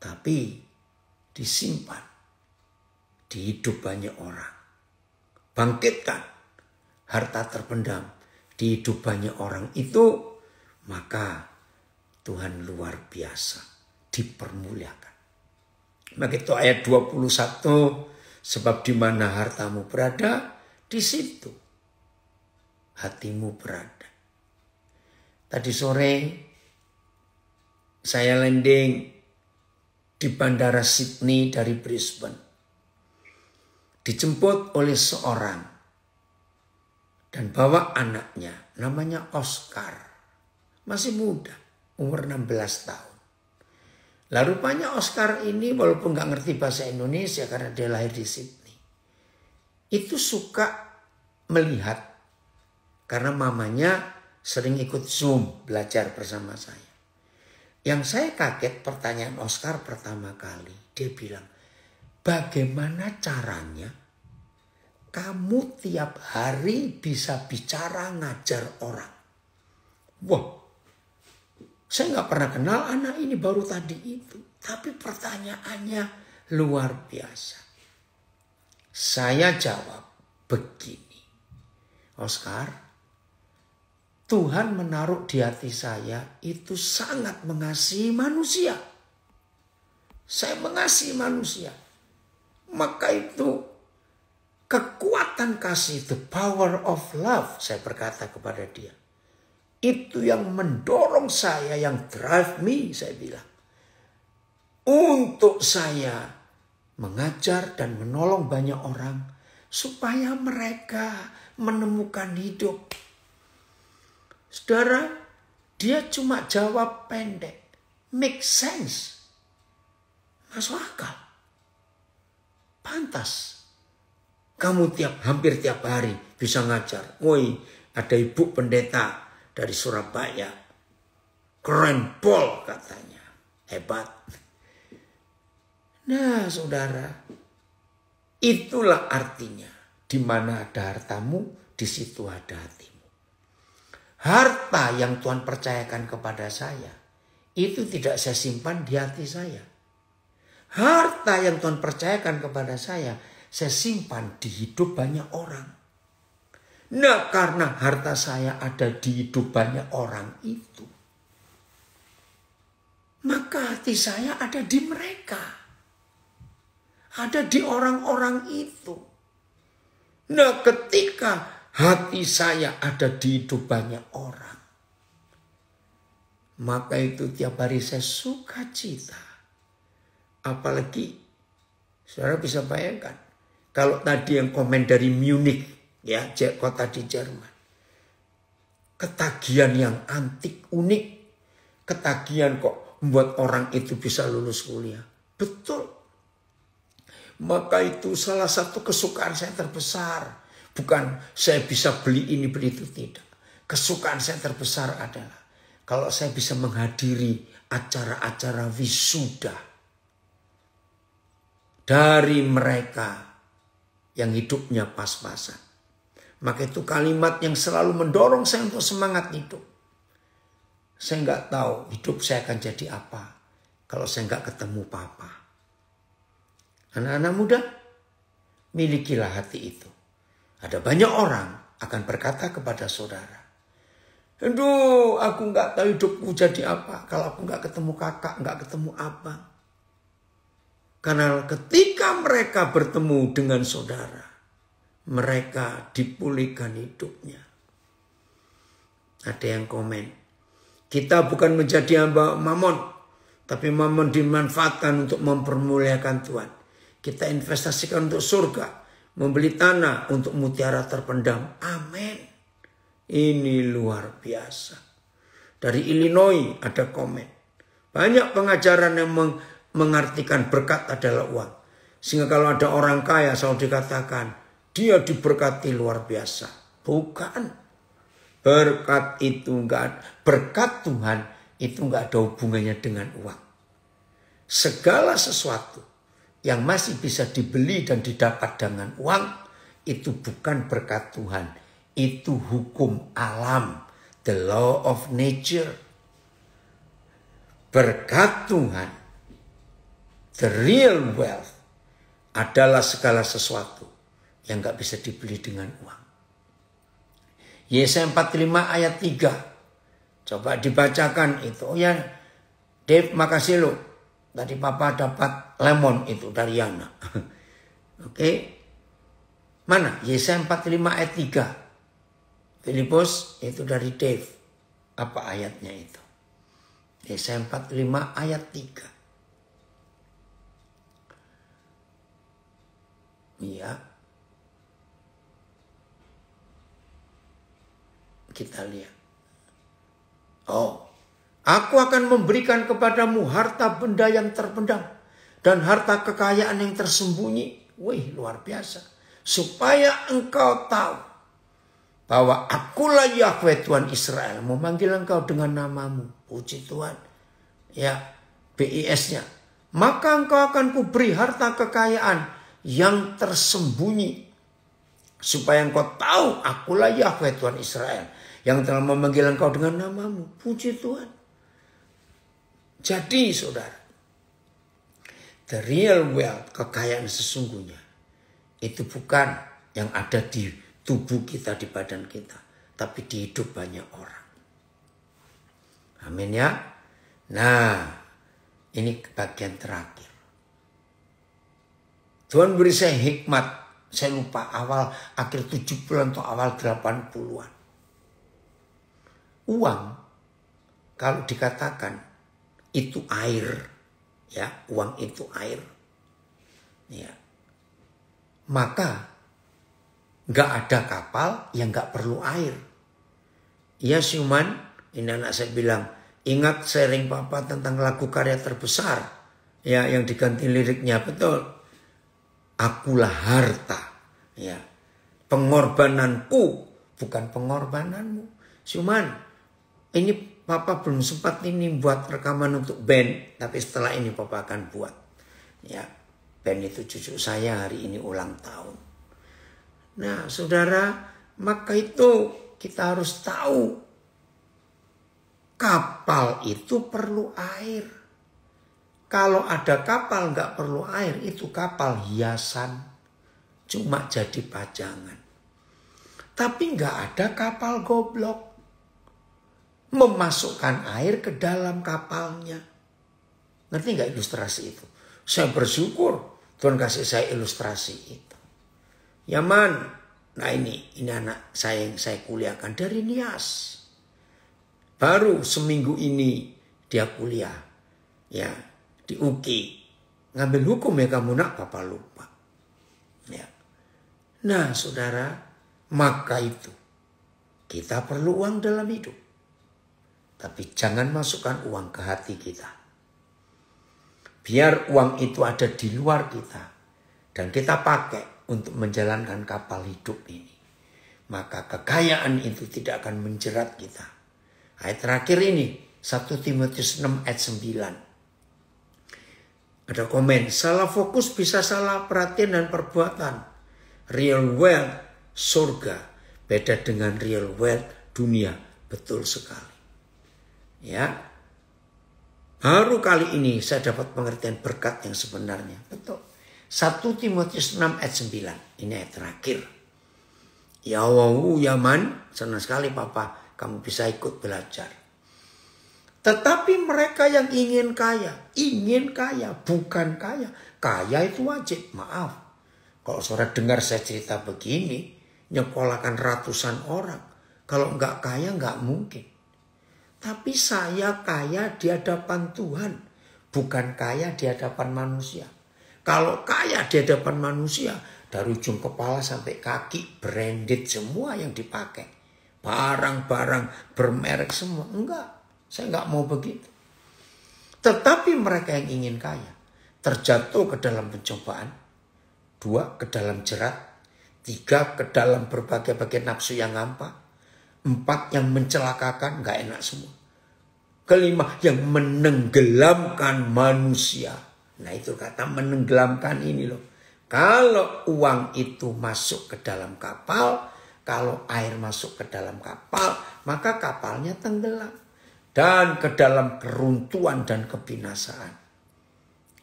tapi disimpan di hidup banyak orang. Bangkitkan harta terpendam di hidup banyak orang itu, maka Tuhan luar biasa dipermuliakan. Maka itu ayat 21, sebab di mana hartamu berada, di situ hatimu berada. Tadi sore saya landing di bandara Sydney dari Brisbane. Dijemput oleh seorang dan bawa anaknya namanya Oscar. Masih muda, umur 16 tahun. Lah rupanya Oscar ini walaupun nggak ngerti bahasa Indonesia karena dia lahir di Sydney. Itu suka melihat karena mamanya sering ikut Zoom belajar bersama saya. Yang saya kaget pertanyaan Oscar pertama kali. Dia bilang, bagaimana caranya kamu tiap hari bisa bicara ngajar orang? Wah, saya nggak pernah kenal anak ini baru tadi itu. Tapi pertanyaannya luar biasa. Saya jawab begini. Oscar, Tuhan menaruh di hati saya itu sangat mengasihi manusia. Saya mengasihi manusia. Maka itu kekuatan kasih, the power of love, saya berkata kepada dia. Itu yang mendorong saya, yang drive me, saya bilang. Untuk saya mengajar dan menolong banyak orang supaya mereka menemukan hidup. Saudara, dia cuma jawab pendek. Make sense. Masuk akal. Pantas. Kamu tiap hampir tiap hari bisa ngajar. Woi, ada ibu pendeta dari Surabaya. Keren pol katanya. Hebat. Nah saudara, itulah artinya. Di mana ada hartamu, di situ ada hatimu. Harta yang Tuhan percayakan kepada saya, itu tidak saya simpan di hati saya. Harta yang Tuhan percayakan kepada saya, saya simpan di hidup banyak orang. Nah karena harta saya ada di hidup banyak orang itu. Maka hati saya ada di mereka. Ada di orang-orang itu. Nah ketika hati saya ada di hidup banyak orang. Maka itu tiap hari saya suka cita. Apalagi saudara bisa bayangkan. Kalau tadi yang komen dari Munich ya kota di Jerman. Ketagihan yang antik, unik. Ketagihan kok membuat orang itu bisa lulus kuliah. Betul. Maka itu salah satu kesukaan saya terbesar. Bukan saya bisa beli ini, beli itu, tidak. Kesukaan saya terbesar adalah kalau saya bisa menghadiri acara-acara wisuda dari mereka yang hidupnya pas-pasan maka itu kalimat yang selalu mendorong saya untuk semangat hidup. Saya nggak tahu hidup saya akan jadi apa kalau saya nggak ketemu papa. Anak-anak muda, milikilah hati itu. Ada banyak orang akan berkata kepada saudara, Aduh, aku nggak tahu hidupku jadi apa kalau aku nggak ketemu kakak, nggak ketemu abang. Karena ketika mereka bertemu dengan saudara, mereka dipulihkan hidupnya. Ada yang komen, kita bukan menjadi hamba mamon, tapi mamon dimanfaatkan untuk mempermuliakan Tuhan. Kita investasikan untuk surga, membeli tanah untuk mutiara terpendam. Amin. Ini luar biasa. Dari Illinois ada komen. Banyak pengajaran yang meng mengartikan berkat adalah uang. Sehingga kalau ada orang kaya selalu dikatakan, dia diberkati luar biasa. Bukan. Berkat itu enggak berkat Tuhan itu enggak ada hubungannya dengan uang. Segala sesuatu yang masih bisa dibeli dan didapat dengan uang itu bukan berkat Tuhan. Itu hukum alam, the law of nature. Berkat Tuhan, the real wealth adalah segala sesuatu yang nggak bisa dibeli dengan uang. Yesaya 45 ayat 3. Coba dibacakan itu. Oh ya, Dave makasih lo. Tadi papa dapat lemon itu dari Yana. Oke. Okay. Mana? Yesaya 45 ayat 3. Filipus itu dari Dave. Apa ayatnya itu? Yesaya 45 ayat 3. Iya. Kita lihat. Oh, aku akan memberikan kepadamu harta benda yang terpendam dan harta kekayaan yang tersembunyi. Wih, luar biasa. Supaya engkau tahu bahwa akulah Yahweh Tuhan Israel memanggil engkau dengan namamu. Puji Tuhan. Ya, BIS-nya. Maka engkau akan kuberi harta kekayaan yang tersembunyi supaya engkau tahu akulah Yahweh Tuhan Israel yang telah memanggil engkau dengan namamu. Puji Tuhan. Jadi saudara, the real wealth, kekayaan sesungguhnya, itu bukan yang ada di tubuh kita, di badan kita. Tapi di hidup banyak orang. Amin ya. Nah, ini bagian terakhir. Tuhan beri saya hikmat. Saya lupa awal akhir 70-an atau awal 80-an uang kalau dikatakan itu air, ya uang itu air, ya maka nggak ada kapal yang nggak perlu air. Ya cuman ini anak saya bilang ingat sering papa tentang lagu karya terbesar ya yang diganti liriknya betul. Akulah harta ya pengorbananku bukan pengorbananmu. Cuman ini papa belum sempat ini buat rekaman untuk band tapi setelah ini papa akan buat ya band itu cucu saya hari ini ulang tahun nah saudara maka itu kita harus tahu kapal itu perlu air kalau ada kapal nggak perlu air itu kapal hiasan cuma jadi pajangan tapi nggak ada kapal goblok memasukkan air ke dalam kapalnya. Ngerti nggak ilustrasi itu? Saya bersyukur Tuhan kasih saya ilustrasi itu. Yaman, nah ini, ini anak saya yang saya kuliahkan dari Nias. Baru seminggu ini dia kuliah. Ya, di UKI. Ngambil hukum ya kamu nak, papa lupa. Ya. Nah saudara, maka itu. Kita perlu uang dalam hidup. Tapi jangan masukkan uang ke hati kita. Biar uang itu ada di luar kita. Dan kita pakai untuk menjalankan kapal hidup ini. Maka kekayaan itu tidak akan menjerat kita. Ayat terakhir ini, 1 Timotius 6 ayat 9. Ada komen, salah fokus bisa salah perhatian dan perbuatan. Real wealth, surga. Beda dengan real wealth, dunia. Betul sekali. Ya. Baru kali ini saya dapat pengertian berkat yang sebenarnya. Betul. 1 Timotius 6 ayat 9. Ini ayat terakhir. Ya wawu Yaman, senang sekali papa kamu bisa ikut belajar. Tetapi mereka yang ingin kaya, ingin kaya, bukan kaya. Kaya itu wajib, maaf. Kalau saudara dengar saya cerita begini, Nyekolahkan ratusan orang. Kalau nggak kaya nggak mungkin. Tapi saya kaya di hadapan Tuhan, bukan kaya di hadapan manusia. Kalau kaya di hadapan manusia, dari ujung kepala sampai kaki branded semua yang dipakai. Barang-barang bermerek semua. Enggak, saya enggak mau begitu. Tetapi mereka yang ingin kaya terjatuh ke dalam pencobaan. Dua, ke dalam jerat. Tiga, ke dalam berbagai-bagai nafsu yang ngampak. Empat yang mencelakakan gak enak semua. Kelima yang menenggelamkan manusia. Nah itu kata menenggelamkan ini loh. Kalau uang itu masuk ke dalam kapal, kalau air masuk ke dalam kapal, maka kapalnya tenggelam. Dan ke dalam keruntuhan dan kebinasaan.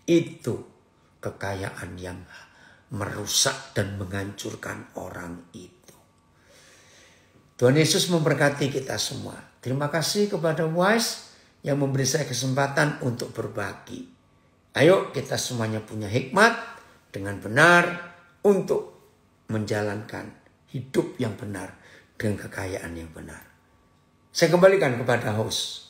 Itu kekayaan yang merusak dan menghancurkan orang itu. Tuhan Yesus memberkati kita semua. Terima kasih kepada Wise yang memberi saya kesempatan untuk berbagi. Ayo kita semuanya punya hikmat dengan benar untuk menjalankan hidup yang benar dengan kekayaan yang benar. Saya kembalikan kepada host.